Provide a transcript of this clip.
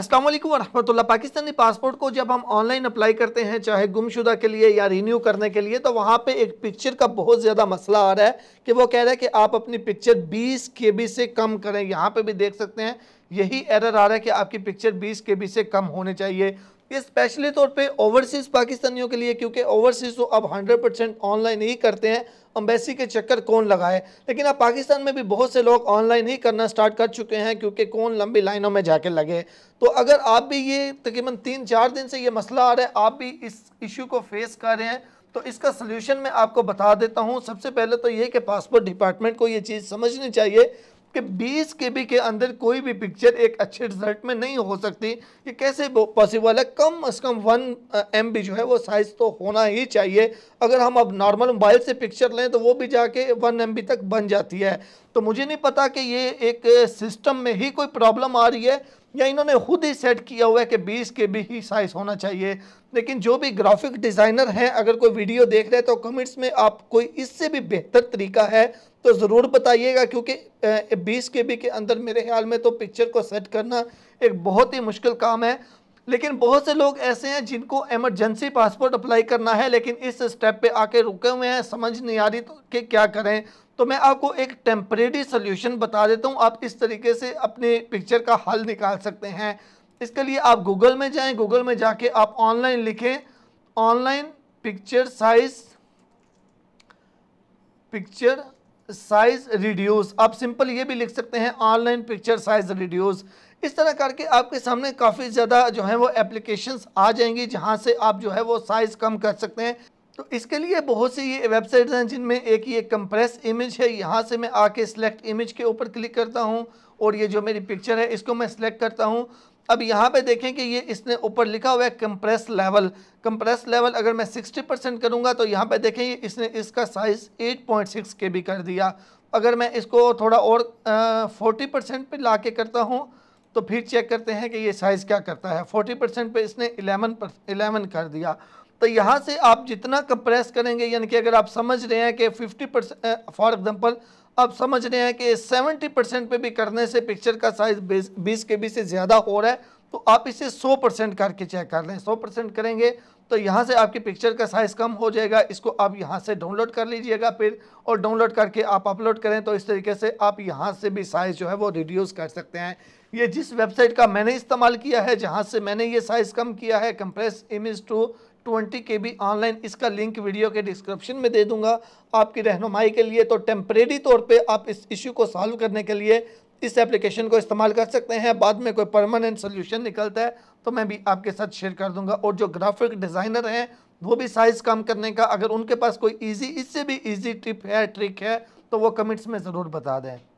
अस्सलाम वालेकुम वरहमतुल्लाह पाकिस्तानी पासपोर्ट को जब हम ऑनलाइन अप्लाई करते हैं चाहे गुमशुदा के लिए या रिन्यू करने के लिए तो वहाँ पे एक पिक्चर का बहुत ज़्यादा मसला आ रहा है कि वो कह रहा है कि आप अपनी पिक्चर 20 के बी से कम करें यहाँ पे भी देख सकते हैं यही एरर आ रहा है कि आपकी पिक्चर 20 के बी से कम होने चाहिए ये स्पेशली तौर पे ओवरसीज़ पाकिस्तानियों के लिए क्योंकि ओवरसीज़ तो अब 100 परसेंट ऑनलाइन ही करते हैं अम्बेसी के चक्कर कौन लगाए लेकिन अब पाकिस्तान में भी बहुत से लोग ऑनलाइन ही करना स्टार्ट कर चुके हैं क्योंकि कौन लंबी लाइनों में जाके लगे तो अगर आप भी ये तकरीबन तीन चार दिन से ये मसला आ रहा है आप भी इस इशू को फेस कर रहे हैं तो इसका सलूशन मैं आपको बता देता हूँ सबसे पहले तो ये कि पासपोर्ट डिपार्टमेंट को ये चीज़ समझनी चाहिए कि 20 के के अंदर कोई भी पिक्चर एक अच्छे रिजल्ट में नहीं हो सकती ये कैसे पॉसिबल है कम से कम वन एम जो है वो साइज़ तो होना ही चाहिए अगर हम अब नॉर्मल मोबाइल से पिक्चर लें तो वो भी जाके वन एम तक बन जाती है तो मुझे नहीं पता कि ये एक सिस्टम में ही कोई प्रॉब्लम आ रही है या इन्होंने खुद ही सेट किया हुआ है कि बीस के भी ही साइज़ होना चाहिए लेकिन जो भी ग्राफिक डिज़ाइनर हैं अगर कोई वीडियो देख रहे हैं तो कमेंट्स में आप कोई इससे भी बेहतर तरीका है तो ज़रूर बताइएगा क्योंकि बीस के बी के अंदर मेरे ख्याल में तो पिक्चर को सेट करना एक बहुत ही मुश्किल काम है लेकिन बहुत से लोग ऐसे हैं जिनको एमरजेंसी पासपोर्ट अप्लाई करना है लेकिन इस स्टेप पे आके रुके हुए हैं समझ नहीं आ रही तो कि क्या करें तो मैं आपको एक टेम्परेरी सोल्यूशन बता देता हूँ आप इस तरीके से अपने पिक्चर का हल निकाल सकते हैं इसके लिए आप गूगल में जाएँ गूगल में जाके आप ऑनलाइन लिखें online picture size picture size reduce आप सिंपल ये भी लिख सकते हैं ऑनलाइन पिक्चर साइज रिड्यूस इस तरह करके आपके सामने काफ़ी ज़्यादा जो है वो एप्लीकेशंस आ जाएंगी जहाँ से आप जो है वो साइज़ कम कर सकते हैं तो इसके लिए बहुत सी ये वेबसाइट्स हैं जिनमें एक ये कंप्रेस इमेज है यहाँ से मैं आके सिलेक्ट इमेज के ऊपर क्लिक करता हूँ और ये जो मेरी पिक्चर है इसको मैं सिलेक्ट करता हूँ अब यहाँ पे देखें कि ये इसने ऊपर लिखा हुआ है कंप्रेस लेवल कंप्रेस लेवल अगर मैं 60 परसेंट करूँगा तो यहाँ पे देखें इसने इसका साइज़ 8.6 पॉइंट के भी कर दिया अगर मैं इसको थोड़ा और फोर्टी परसेंट पर ला के करता हूँ तो फिर चेक करते हैं कि ये साइज़ क्या करता है फोर्टी परसेंट पर इसने इलेवन पर इलेवन कर दिया तो यहाँ से आप जितना कंप्रेस करेंगे यानी कि अगर आप समझ रहे हैं कि फिफ्टी फॉर एग्ज़ाम्पल अब समझ रहे हैं कि 70 परसेंट पर भी करने से पिक्चर का साइज बीस के बी से ज़्यादा हो रहा है तो आप इसे 100 परसेंट करके चेक कर लें 100 परसेंट करेंगे तो यहाँ से आपकी पिक्चर का साइज़ कम हो जाएगा इसको आप यहाँ से डाउनलोड कर लीजिएगा फिर और डाउनलोड करके आप अपलोड करें तो इस तरीके से आप यहाँ से भी साइज़ जो है वो रिड्यूस कर सकते हैं ये जिस वेबसाइट का मैंने इस्तेमाल किया है जहाँ से मैंने ये साइज़ कम किया है compress image to twenty K B online इसका लिंक वीडियो के डिस्क्रिप्शन में दे दूंगा आपकी रहनुमाई के लिए तो टेम्परेरी तौर पे आप इस इश्यू को सॉल्व करने के लिए इस एप्लीकेशन को इस्तेमाल कर सकते हैं बाद में कोई परमानेंट सोल्यूशन निकलता है तो मैं भी आपके साथ शेयर कर दूंगा और जो ग्राफिक डिज़ाइनर हैं वो भी साइज़ कम करने का अगर उनके पास कोई ईजी इससे भी ईजी टिप है ट्रिक है तो वो कमेंट्स में ज़रूर बता दें